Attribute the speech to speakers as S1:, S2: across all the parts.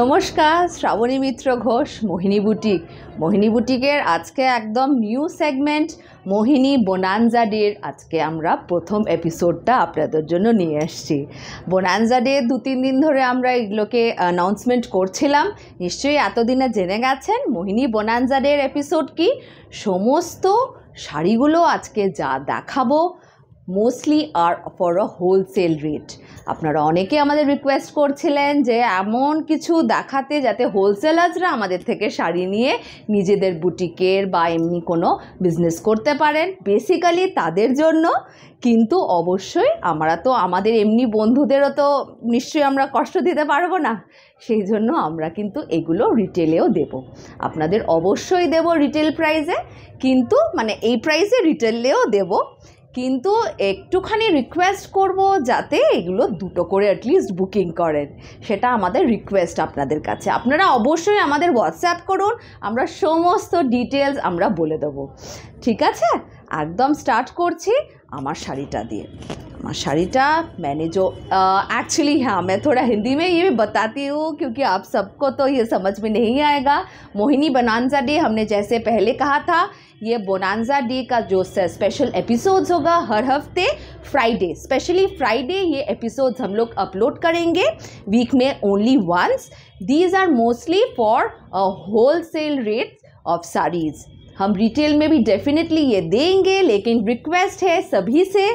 S1: নমস্কার শ্রাবণী মিত্র ঘোষ মোহিনী বুটিক মোহিনী বুটিকের আজকে একদম নিউ সেগমেন্ট মোহিনী বোনানজা ডের আজকে আমরা প্রথম এপিসোডটা আপনাদের জন্য নিয়ে এসছি বোনানজা ডে দু তিন দিন ধরে আমরা এগুলোকে অ্যানাউন্সমেন্ট করছিলাম নিশ্চয়ই এতদিনে জেনে গেছেন মোহিনী বোনানজা ডের এপিসোড কি সমস্ত শাড়িগুলো আজকে যা দেখাবো mostly are for a wholesale rate আপনারা অনেকে আমাদের রিকোয়েস্ট করছিলেন যে এমন কিছু দেখাতে যাতে হোলসেলার্সরা আমাদের থেকে শাড়ি নিয়ে নিজেদের বুটিকের বা এমনি কোনো বিজনেস করতে পারেন বেসিক্যালি তাদের জন্য কিন্তু অবশ্যই আমরা তো আমাদের এমনি বন্ধুদেরও তো নিশ্চয়ই আমরা কষ্ট দিতে পারবো না সেই জন্য আমরা কিন্তু এগুলো রিটেলেও দেব আপনাদের অবশ্যই দেব রিটেল প্রাইসে কিন্তু মানে এই প্রাইসে রিটেলেও দেব কিন্তু একটুখানি রিকোয়েস্ট করব যাতে এগুলো দুটো করে অ্যাটলিস্ট বুকিং করেন সেটা আমাদের রিকোয়েস্ট আপনাদের কাছে আপনারা অবশ্যই আমাদের হোয়াটসঅ্যাপ করুন আমরা সমস্ত ডিটেলস আমরা বলে দেবো ঠিক আছে একদম স্টার্ট করছি हमार साड़ीटा दिए हमार साड़ीटा मैंने जो एक्चुअली हाँ मैं थोड़ा हिंदी में ये भी बताती हूँ क्योंकि आप सबको तो ये समझ में नहीं आएगा मोहिनी बनानजा डे हमने जैसे पहले कहा था ये बोनानजा डे का जो स्पेशल एपिसोड्स होगा हर हफ्ते फ्राइडे स्पेशली फ्राइडे ये एपिसोड्स हम लोग अपलोड करेंगे वीक में only once these are mostly for wholesale rates of saris हम रिटेल में भी डेफिनेटली ये देंगे लेकिन रिक्वेस्ट है सभी से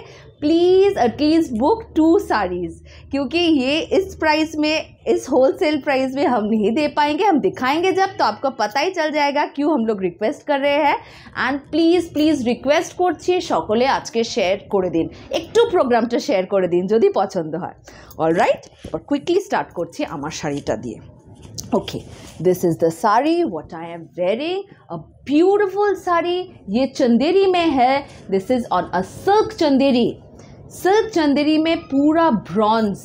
S1: please at least book two saris क्योंकि ये इस प्राइस में इस होलसेल प्राइस में हम नहीं दे पाएंगे हम दिखाएंगे जब तो आपको पता ही चल जाएगा क्यों हम लोग रिक्वेस्ट कर रहे हैं एंड प्लीज़ प्लीज़ रिक्वेस्ट कर सकले आज के शेयर कर दिन एक প্রোগ্রামটা শেয়ার করে দিন যদি পছন্দ হয় और এবার কুইকলি क्यूकली स्टार्ट कर শাড়িটা दिए okay this is the sari what I am very a beautiful sari ये चंदेरी में है this is on a silk Chanderi silk Chanderi में पूरा ब्रॉन्ज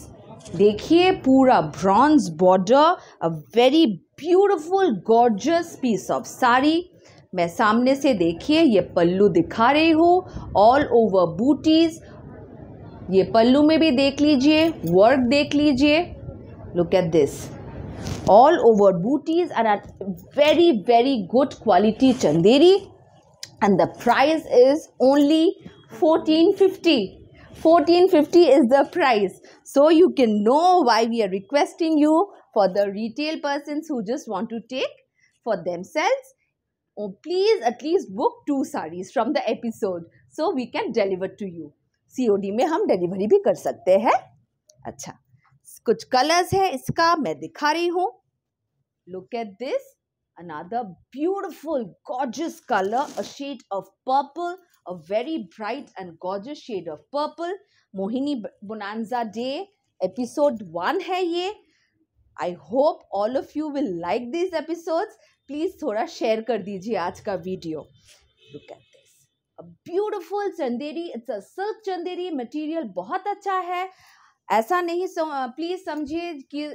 S1: देखिए पूरा bronze border a very beautiful gorgeous piece of sari मैं सामने से देखिए ये पल्लू दिखा रही हूँ ऑल ओवर बूटीज़ ये पल्लू में भी देख लीजिए वर्क देख लीजिए look at this all over butis and are very very good quality Chanderi and the price is only fourteen fifty fourteen fifty is the price so you can know why we are requesting you for the retail person who just want to take for them sales please at least book two saris from the episode so we can deliver to you C O D में हम delivery भी कर सकते हैं अच्छा कुछ colours है इसका मैं दिखा रही हूँ look at this another beautiful gorgeous colour a shade of purple a very bright and gorgeous shade of purple Mohini bonanza day episode one है ये I hope all of you will like this episode please थोड़ा share कर दीजिए आज का video look at this beautiful Chanderi it's a silk Chanderi material बहुत अच्छा है ऐसा नहीं प्लीज समझिए कि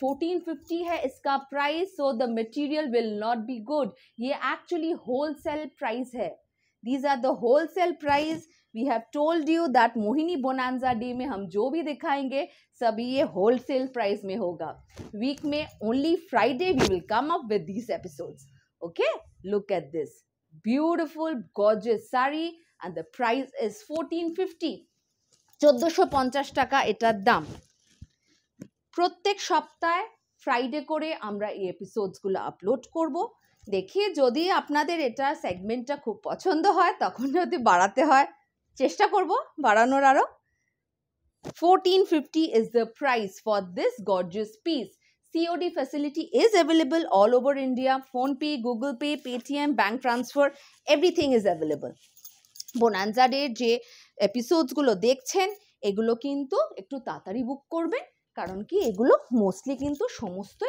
S1: फोर्टीन फिफ्टी है इसका price so the material will not be good ये एक्चुअली होलसेल प्राइस है these are the wholesale price we have told you that Mohini bonanza day में हम जो भी दिखाएंगे सभी ये होलसेल प्राइस में होगा वीक में only Friday we will come up with this episodes okay look at this beautiful gorgeous sari and the price is 1450 চোদ্দোশো পঞ্চাশ টাকা এটার দাম প্রত্যেক সপ্তাহে ফ্রাইডে করে আমরা এই এপিসোডসগুলো আপলোড করব দেখি যদি আপনাদের এটা সেগমেন্টটা খুব পছন্দ হয় তখন যদি বাড়াতে হয় চেষ্টা করব বাড়ানোর আরও fourteen fifty is the price for this gorgeous piece COD facility is available all over India PhonePe Google Pay Paytm bank transfer everything is available বোনানজারের যে एपिसोड्स গুলো দেখছেন এগুলো কিন্তু একটু তাড়াতাড়ি বুক করবেন কারণ কি এগুলো মোস্টলি কিন্তু সমষ্টি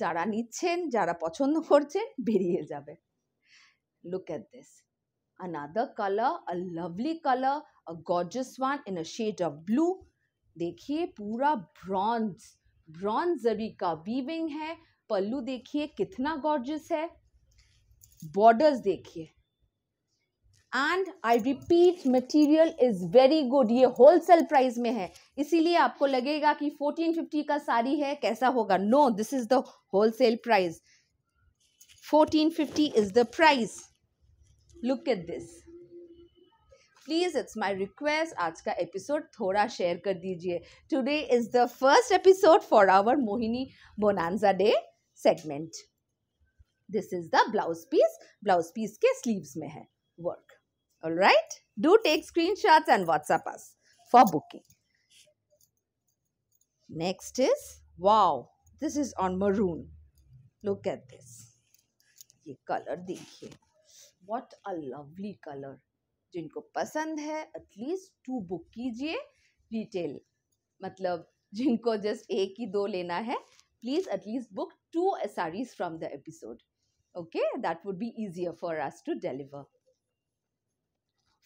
S1: যারা নিচ্ছেন যারা পছন্দ করছেন বেরিয়ে যাবে look at this another colour a lovely colour a gorgeous one in a shade of blue देखिए पूरा ब्रोंज ब्रोंज रवि का वीविंग है पल्लू देखिए कितना गॉर्जियस है बॉर्डर्स देखिए and I repeat material is very good ये होलसेल प्राइस में है इसीलिए आपको लगेगा कि फोर्टीन फिफ्टी का साड़ी है कैसा होगा no this is the wholesale price fourteen fifty is the price look at this please it's my request आज का एपिसोड थोड़ा शेयर कर दीजिए today is the first episode for our Mohini bonanza day segment this is the blouse piece blouse piece के sleeves में है work all right Do take screenshots and WhatsApp us for booking. Next is, wow, this is on maroon. Look at this. ye color dekhiye what a lovely color jinko pasand hai at least two book kijiye retail matlab jinko just ek hi do lena hai please at least book two saris from the episode okay that would be easier for us to deliver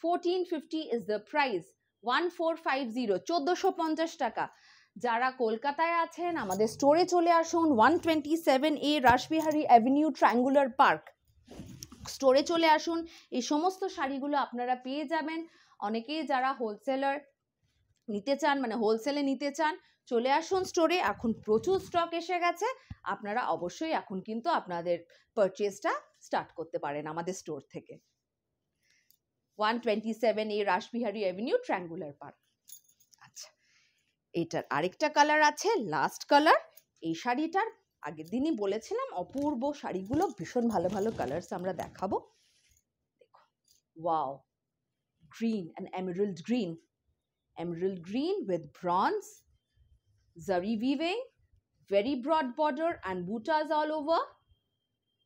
S1: fourteen fifty is the price one four five zero পঞ্চাশ টাকা যারা কলকাতায় আছেন আমাদের স্টোরে চলে আসুন one twenty seven A Rashbehari Avenue Triangular Park স্টোরে চলে আসুন এই সমস্ত শাড়িগুলো আপনারা পেয়ে যাবেন অনেকেই যারা হোলসেলার নিতে চান মানে হোলসেলে নিতে চান চলে আসুন স্টোরে এখন প্রচুর স্টক এসে গেছে আপনারা অবশ্যই এখন কিন্তু আপনাদের পারচেজটা স্টার্ট করতে পারেন আমাদের স্টোর থেকে one twenty seven A Rashbehari Avenue Triangular Park আচ্ছা এটার আরেকটা কালার আছে লাস্ট কালার এই শাড়িটার আগের দিনই বলেছিলাম অপূর্ব শাড়িগুলো ভীষণ ভালো ভালো কালার্স আমরা দেখাবো দেখো wow green and emerald green green green bronze bronze, zari very broad border and and all over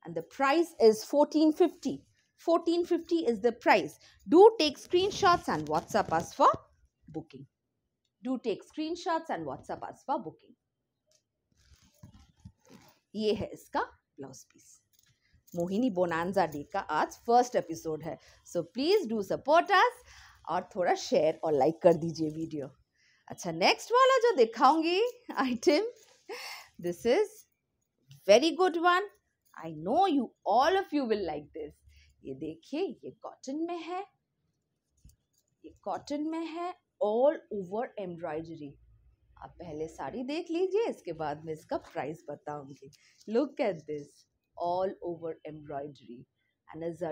S1: and And price is is fifty 1450 is the price. Do take screenshots and WhatsApp us for booking. Do take screenshots and WhatsApp us for booking. ये है इसका blouse piece Mohini bonanza day का आज first episode है so please do support us और थोड़ा share और like कर दीजिए वीडियो अच्छा नेक्स्ट वाला जो दिखाऊंगी item this is very good one I know you all of you will like this ये देखिए ये कॉटन में है ये कॉटन में है ऑल ओवर एम्ब्रॉयडरी आप पहले साड़ी देख लीजिए इसके बाद में इसका प्राइस बताऊंगी look at this all over embroidery and as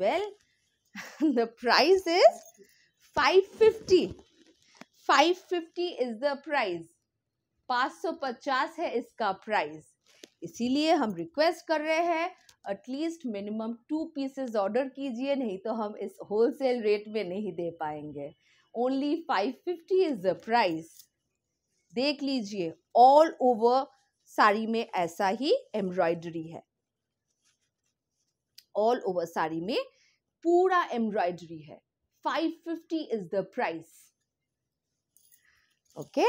S1: well the price is five fifty five fifty 550 550 is the सौ 550 है इसका प्राइस इसीलिए हम रिक्वेस्ट कर रहे हैं at least minimum two pieces order कीजिए नहीं तो हम इस होलसेल रेट में नहीं दे पाएंगे only five fifty is the price देख लीजिए ऑल ओवर साड़ी में ऐसा ही एम्ब्रॉयडरी है ऑल ओवर साड़ी में पूरा एम्ब्रॉयडरी है five fifty is the price okay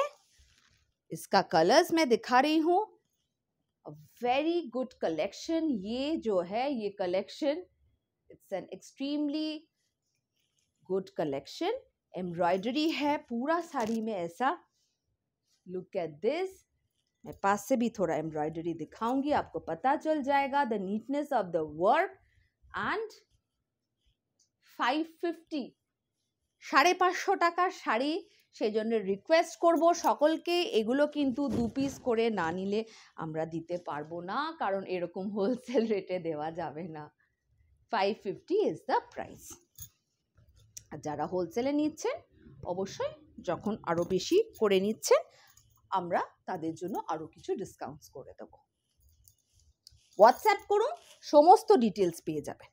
S1: इसका कलर्स मैं दिखा रही हूं वेरी गुड कलेक्शन ये जो है ये collection it's an extremely good collection embroidery है पूरा साड़ी में ऐसा लुक एट दिस मैं पास से भी थोड़ा एम्ब्रॉयडरी दिखाऊंगी आपको पता चल जाएगा the neatness of the work and five fifty साढ़े सौ टाका शाड़ी সেজন্য রিকোয়েস্ট করব সকলকে এগুলো কিন্তু দু পিস করে না নিলে আমরা দিতে পারবো না কারণ এরকম হোলসেল রেটে দেওয়া যাবে না five fifty is the price আর যারা হোলসেলে নিচ্ছেন অবশ্যই যখন আরও বেশি করে নিচ্ছেন আমরা তাদের জন্য আরও কিছু ডিসকাউন্টস করে দেব হোয়াটসঅ্যাপ করুন সমস্ত ডিটেলস পেয়ে যাবেন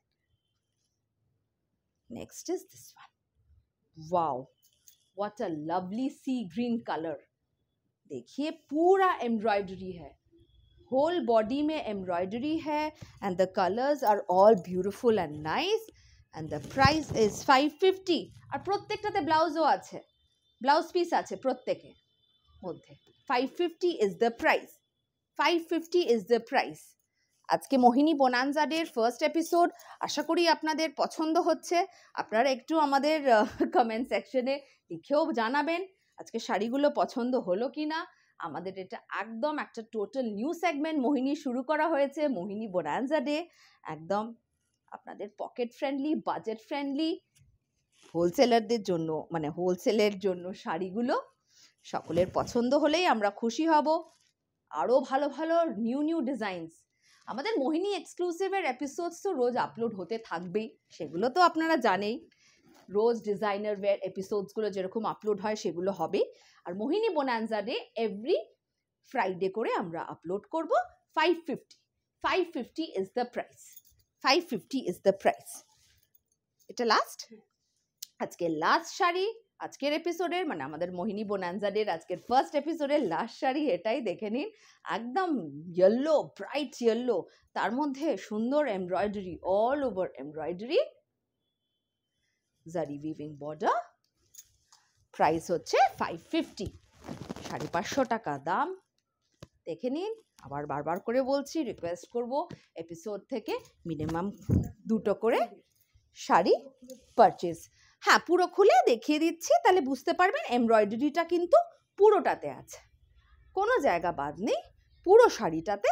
S1: next is this one wow what a lovely sea green colour देखिए पूरा एम्ब्रॉयडरी है होल बॉडी में एम्ब्रॉयडरी है and the colours are all beautiful and nice and the price is five fifty और प्रत्येक ब्लाउजो আছে ब्लाउज पीस আছে मध्य five fifty is the price five fifty is the price আজকে মোহিনী বোনানজাডের ফার্স্ট এপিসোড আশা করি আপনাদের পছন্দ হচ্ছে আপনারা একটু আমাদের কমেন্ট সেকশনে লিখেও জানাবেন আজকে শাড়িগুলো পছন্দ হলো কি না আমাদের এটা একদম একটা টোটাল নিউ সেগমেন্ট মোহিনী শুরু করা হয়েছে মোহিনী বোনানজা ডে একদম আপনাদের পকেট ফ্রেন্ডলি বাজেট ফ্রেন্ডলি হোলসেলারদের জন্য মানে হোলসেলের জন্য শাড়িগুলো সকলের পছন্দ হলেই আমরা খুশি হব আরও ভালো ভালো নিউ নিউ ডিজাইনস আমাদের মোহিনী এক্সক্লুসিভের এপিসোডস তো রোজ আপলোড হতে থাকবেই সেগুলো তো আপনারা জানেই রোজ ডিজাইনার ওয়্যার এপিসোডসগুলো যেরকম আপলোড হয় সেগুলো হবে আর Mohini bonanza day every Friday করে আমরা আপলোড করব five fifty five fifty is the price five fifty is the price এটা লাস্ট আজকে লাস্ট শাড়ি আজকের এপিসোডের মানে আমাদের মোহিনী বোনানজাডের আজকের ফার্স্ট এপিসোডের লাস্ট শাড়ি এটাই দেখে নিন একদম ইয়েলো ব্রাইট ইয়েলো তার মধ্যে সুন্দর embroidery all over embroidery zari weaving border price হচ্ছে ফাইভ ফিফটি সাড়ে পাঁচশো টাকা দাম দেখে নিন আবার বারবার করে বলছি রিকোয়েস্ট করব এপিসোড থেকে মিনিমাম দুটো করে শাড়ি পারচেস হ্যাঁ পুরো খুলে দেখিয়ে দিচ্ছি তাহলে বুঝতে পারবেন এমব্রয়ডারিটা কিন্তু পুরোটাতে আছে কোনো জায়গা বাদ নেই পুরো শাড়িটাতে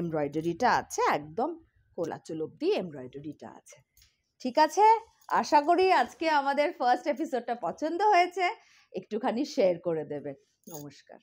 S1: এমব্রয়ডারিটা আছে একদম কোলাচুল অব্দি এমব্রয়ডারিটা আছে ঠিক আছে আশা করি আজকে আমাদের ফার্স্ট এপিসোডটা পছন্দ হয়েছে একটুখানি শেয়ার করে দেবেন নমস্কার